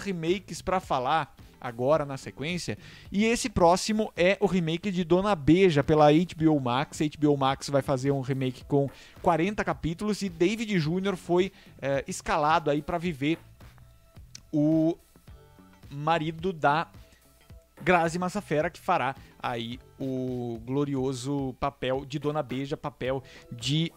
remakes para falar agora na sequência. E esse próximo é o remake de Dona Beja pela HBO Max. A HBO Max vai fazer um remake com 40 capítulos e David Jr. foi é, escalado aí para viver o marido da Grazi Massafera que fará aí o glorioso papel de Dona Beja, papel de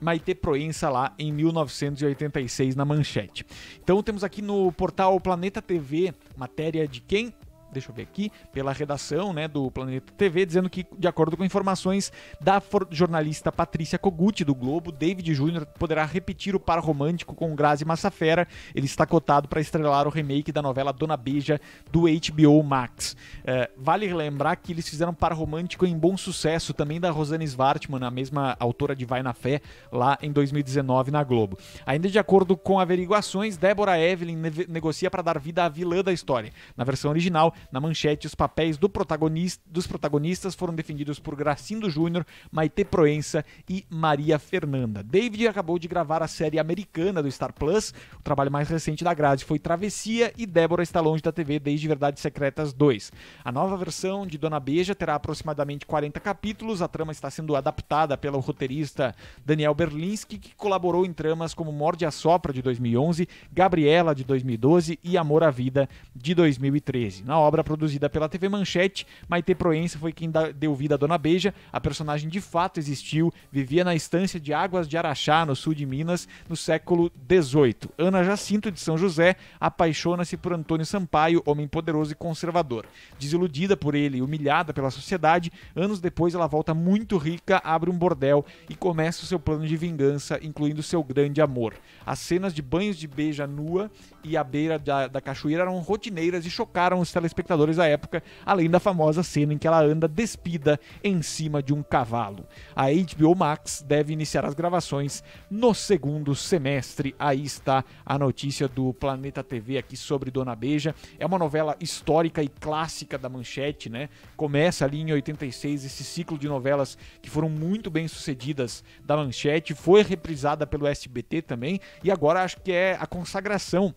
Maite Proença lá em 1986 na manchete. Então temos aqui no portal Planeta TV, matéria de quem? deixa eu ver aqui, pela redação né, do Planeta TV, dizendo que, de acordo com informações da jornalista Patrícia Kogut do Globo, David Júnior poderá repetir o par romântico com Grazi Massafera. Ele está cotado para estrelar o remake da novela Dona Beija do HBO Max. É, vale lembrar que eles fizeram par romântico em bom sucesso também da Rosane Svartman, a mesma autora de Vai na Fé, lá em 2019 na Globo. Ainda de acordo com averiguações, Débora Evelyn negocia para dar vida à vilã da história. Na versão original, na manchete, os papéis do protagonista, dos protagonistas foram defendidos por Gracindo Júnior, Maite Proença e Maria Fernanda. David acabou de gravar a série americana do Star Plus. O trabalho mais recente da grade foi Travessia e Débora está longe da TV desde Verdades Secretas 2. A nova versão de Dona Beja terá aproximadamente 40 capítulos. A trama está sendo adaptada pelo roteirista Daniel Berlinski, que colaborou em tramas como Morde a Sopra de 2011, Gabriela de 2012 e Amor à Vida de 2013. Na obra obra produzida pela TV Manchete, Maite Proença foi quem deu vida à Dona Beija. A personagem de fato existiu, vivia na estância de Águas de Araxá, no sul de Minas, no século XVIII. Ana Jacinto de São José apaixona-se por Antônio Sampaio, homem poderoso e conservador. Desiludida por ele e humilhada pela sociedade, anos depois ela volta muito rica, abre um bordel e começa o seu plano de vingança, incluindo seu grande amor. As cenas de banhos de beija nua e à beira da, da cachoeira eram rotineiras e chocaram os telespectadores espectadores da época, além da famosa cena em que ela anda despida em cima de um cavalo. A HBO Max deve iniciar as gravações no segundo semestre. Aí está a notícia do Planeta TV aqui sobre Dona Beija. É uma novela histórica e clássica da Manchete, né? Começa ali em 86 esse ciclo de novelas que foram muito bem sucedidas da Manchete, foi reprisada pelo SBT também e agora acho que é a consagração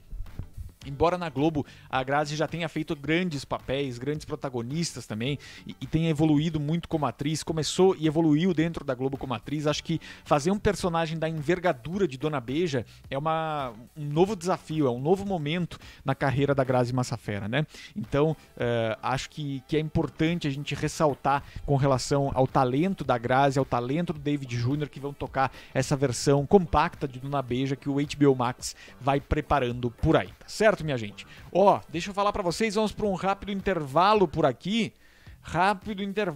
Embora na Globo a Grazi já tenha feito grandes papéis, grandes protagonistas também, e, e, tenha evoluído muito como atriz, começou e evoluiu dentro da Globo como atriz, acho que fazer um personagem da envergadura de Dona Beja é uma, um novo desafio, é um novo momento na carreira da Grazi Massafera, né? Então, uh, acho que, que é importante a gente ressaltar com relação ao talento da Grazi, ao talento do David Jr., que vão tocar essa versão compacta de Dona Beja que o HBO Max vai preparando por aí, tá certo? certo, minha gente. Ó, deixa eu falar para vocês, vamos para um rápido intervalo por aqui. Rápido intervalo.